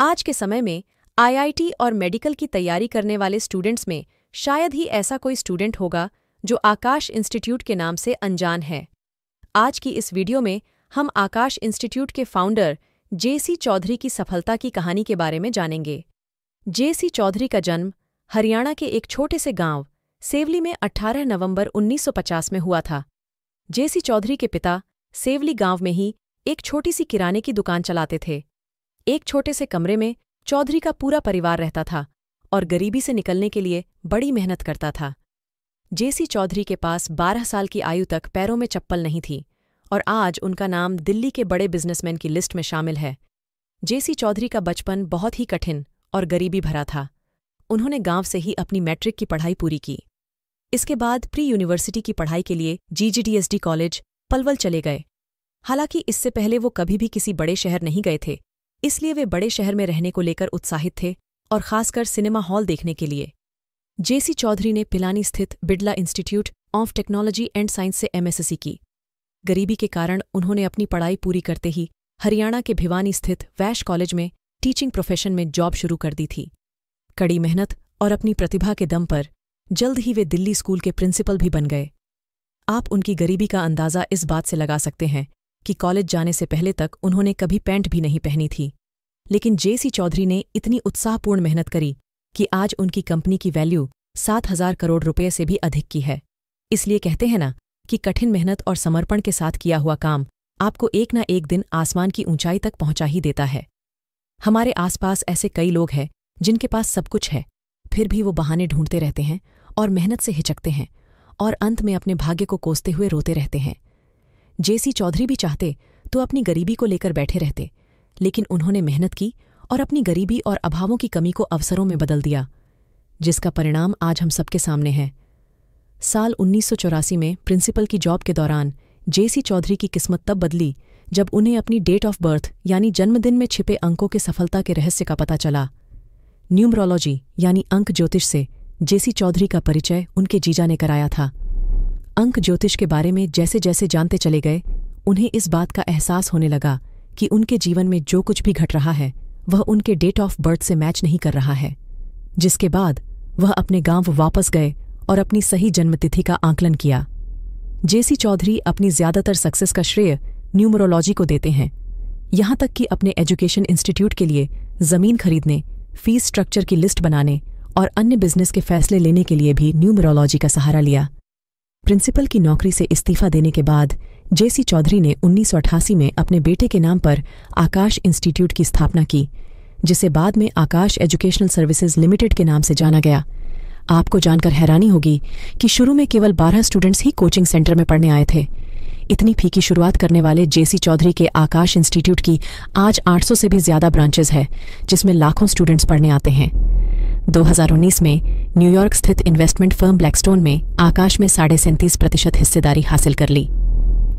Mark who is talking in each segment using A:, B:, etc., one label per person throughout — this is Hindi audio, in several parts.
A: आज के समय में आईआईटी और मेडिकल की तैयारी करने वाले स्टूडेंट्स में शायद ही ऐसा कोई स्टूडेंट होगा जो आकाश इंस्टीट्यूट के नाम से अनजान है आज की इस वीडियो में हम आकाश इंस्टीट्यूट के फाउंडर जेसी चौधरी की सफलता की कहानी के बारे में जानेंगे जेसी चौधरी का जन्म हरियाणा के एक छोटे से गांव सेवली में 18 नवंबर 1950 में हुआ था जेसी चौधरी के पिता सेवली गांव में ही एक छोटी सी किराने की दुकान चलाते थे एक छोटे से कमरे में चौधरी का पूरा परिवार रहता था और गरीबी से निकलने के लिए बड़ी मेहनत करता था जेसी चौधरी के पास बारह साल की आयु तक पैरों में चप्पल नहीं थी और आज उनका नाम दिल्ली के बड़े बिजनेसमैन की लिस्ट में शामिल है जेसी चौधरी का बचपन बहुत ही कठिन और गरीबी भरा था उन्होंने गांव से ही अपनी मैट्रिक की पढ़ाई पूरी की इसके बाद प्री यूनिवर्सिटी की पढ़ाई के लिए जीजीडीएसडी कॉलेज पलवल चले गए हालांकि इससे पहले वो कभी भी किसी बड़े शहर नहीं गए थे इसलिए वे बड़े शहर में रहने को लेकर उत्साहित थे और खासकर सिनेमा हॉल देखने के लिए जेसी चौधरी ने पिलानी स्थित Birla institute of technology and science से एमएससी की गरीबी के कारण उन्होंने अपनी पढ़ाई पूरी करते ही हरियाणा के भिवानी स्थित वैश कॉलेज में टीचिंग प्रोफेशन में जॉब शुरू कर दी थी कड़ी मेहनत और अपनी प्रतिभा के दम पर जल्द ही वे दिल्ली स्कूल के प्रिंसिपल भी बन गए आप उनकी गरीबी का अंदाज़ा इस बात से लगा सकते हैं कि कॉलेज जाने से पहले तक उन्होंने कभी पैंट भी नहीं पहनी थी लेकिन जेसी चौधरी ने इतनी उत्साहपूर्ण मेहनत करी कि आज उनकी कंपनी की वैल्यू सात हजार करोड़ रुपये से भी अधिक की है इसलिए कहते हैं ना कि कठिन मेहनत और समर्पण के साथ किया हुआ काम आपको एक ना एक दिन आसमान की ऊंचाई तक पहुंचा ही देता है हमारे आसपास ऐसे कई लोग हैं जिनके पास सब कुछ है फिर भी वो बहाने ढूंढते रहते हैं और मेहनत से हिचकते हैं और अंत में अपने भाग्य को कोसते हुए रोते रहते हैं जेसी चौधरी भी चाहते तो अपनी गरीबी को लेकर बैठे रहते लेकिन उन्होंने मेहनत की और अपनी गरीबी और अभावों की कमी को अवसरों में बदल दिया जिसका परिणाम आज हम सबके सामने है साल उन्नीस में प्रिंसिपल की जॉब के दौरान जेसी चौधरी की किस्मत तब बदली जब उन्हें अपनी डेट ऑफ बर्थ यानी जन्मदिन में छिपे अंकों के सफलता के रहस्य का पता चला न्यूमरोलॉजी यानी अंक ज्योतिष से जेसी चौधरी का परिचय उनके जीजा ने कराया था अंक ज्योतिष के बारे में जैसे जैसे जानते चले गए उन्हें इस बात का एहसास होने लगा कि उनके जीवन में जो कुछ भी घट रहा है वह उनके डेट ऑफ बर्थ से मैच नहीं कर रहा है जिसके बाद वह अपने गांव वापस गए और अपनी सही जन्मतिथि का आंकलन किया जेसी चौधरी अपनी ज्यादातर सक्सेस का श्रेय न्यूमरोलॉजी को देते हैं यहां तक कि अपने एजुकेशन इंस्टीट्यूट के लिए जमीन खरीदने फीस स्ट्रक्चर की लिस्ट बनाने और अन्य बिजनेस के फैसले लेने के लिए भी न्यूमरोलॉजी का सहारा लिया प्रिंसिपल की नौकरी से इस्तीफा देने के बाद जेसी चौधरी ने उन्नीस में अपने बेटे के नाम पर आकाश इंस्टीट्यूट की स्थापना की जिसे बाद में आकाश एजुकेशनल सर्विसेज लिमिटेड के नाम से जाना गया आपको जानकर हैरानी होगी कि शुरू में केवल बारह स्टूडेंट्स ही कोचिंग सेंटर में पढ़ने आए थे इतनी फीकी शुरुआत करने वाले जेसी चौधरी के आकाश इंस्टीट्यूट की आज 800 से भी ज्यादा ब्रांचेज है जिसमें लाखों स्टूडेंट्स पढ़ने आते हैं 2019 में न्यूयॉर्क स्थित इन्वेस्टमेंट फर्म ब्लैकस्टोन में आकाश में साढ़े सैंतीस प्रतिशत हिस्सेदारी हासिल कर ली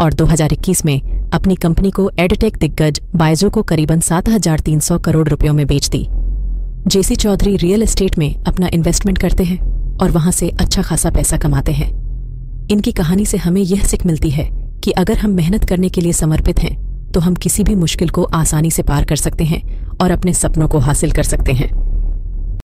A: और 2021 में अपनी कंपनी को एडटेक दिग्गज बायजो को करीबन 7,300 करोड़ रुपयों में बेच दी जेसी चौधरी रियल एस्टेट में अपना इन्वेस्टमेंट करते हैं और वहां से अच्छा खासा पैसा कमाते हैं इनकी कहानी से हमें यह सीख मिलती है कि अगर हम मेहनत करने के लिए समर्पित हैं तो हम किसी भी मुश्किल को आसानी से पार कर सकते हैं और अपने सपनों को हासिल कर सकते हैं